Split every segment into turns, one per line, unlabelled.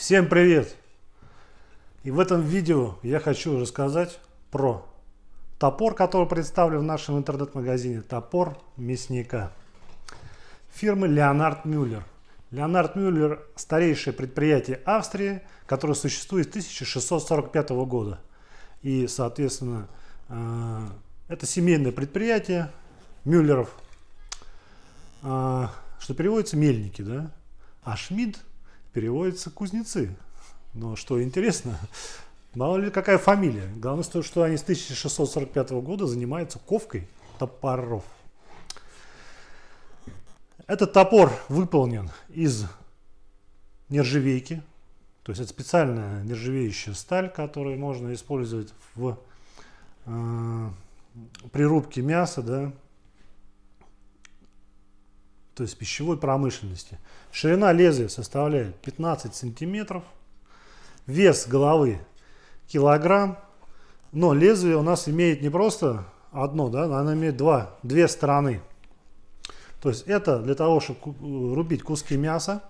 Всем привет! И в этом видео я хочу рассказать про топор, который представлен в нашем интернет-магазине. Топор мясника фирмы Леонард Мюллер. Леонард Мюллер – старейшее предприятие Австрии, которое существует с 1645 года. И, соответственно, э, это семейное предприятие Мюллеров, э, что переводится «мельники». Да? А Шмидт переводится кузнецы. Но что интересно, мало ли какая фамилия. Главное, что они с 1645 года занимаются ковкой топоров. Этот топор выполнен из нержавейки, то есть это специальная нержавеющая сталь, которую можно использовать в, э, при мяса, да, то есть пищевой промышленности. Ширина лезвия составляет 15 сантиметров, вес головы килограмм, но лезвие у нас имеет не просто одно, да, оно имеет два, две стороны. То есть это для того, чтобы э, рубить куски мяса,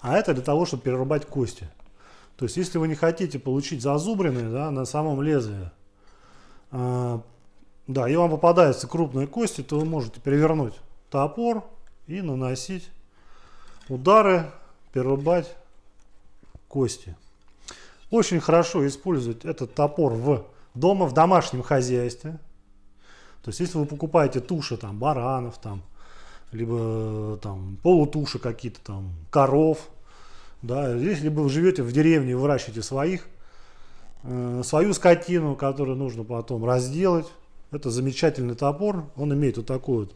а это для того, чтобы перерубать кости. То есть если вы не хотите получить зазубренные да, на самом лезвии, э, да, и вам попадаются крупные кости, то вы можете перевернуть топор, и наносить удары, перерубать кости. Очень хорошо использовать этот топор в дома, в домашнем хозяйстве. То есть, если вы покупаете туши там баранов, там, либо там полутуши какие-то там коров, да, если вы живете в деревне, выращиваете своих, э, свою скотину, которую нужно потом разделать, это замечательный топор, он имеет вот такую вот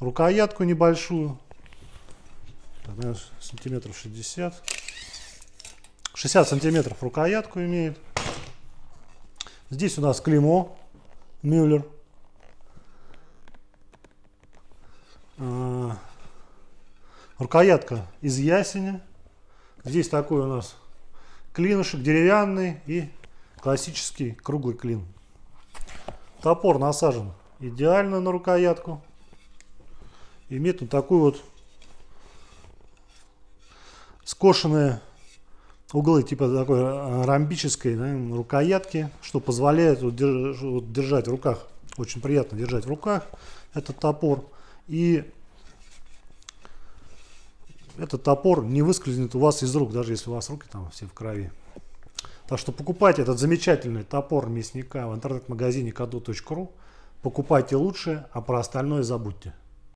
рукоятку небольшую. сантиметров 60. 60 сантиметров рукоятку имеет. Здесь у нас клеймо Мюллер. А, рукоятка из ясеня. Здесь такой у нас клинышек деревянный и классический круглый клин. Топор насажен идеально на рукоятку имеет вот такой вот скошенные углы типа такой э, ромбической да, рукоятки, что позволяет вот, держать в руках, очень приятно держать в руках этот топор. И этот топор не выскользнет у вас из рук, даже если у вас руки там все в крови. Так что покупайте этот замечательный топор мясника в интернет-магазине kado.ru. Покупайте лучше, а про остальное забудьте.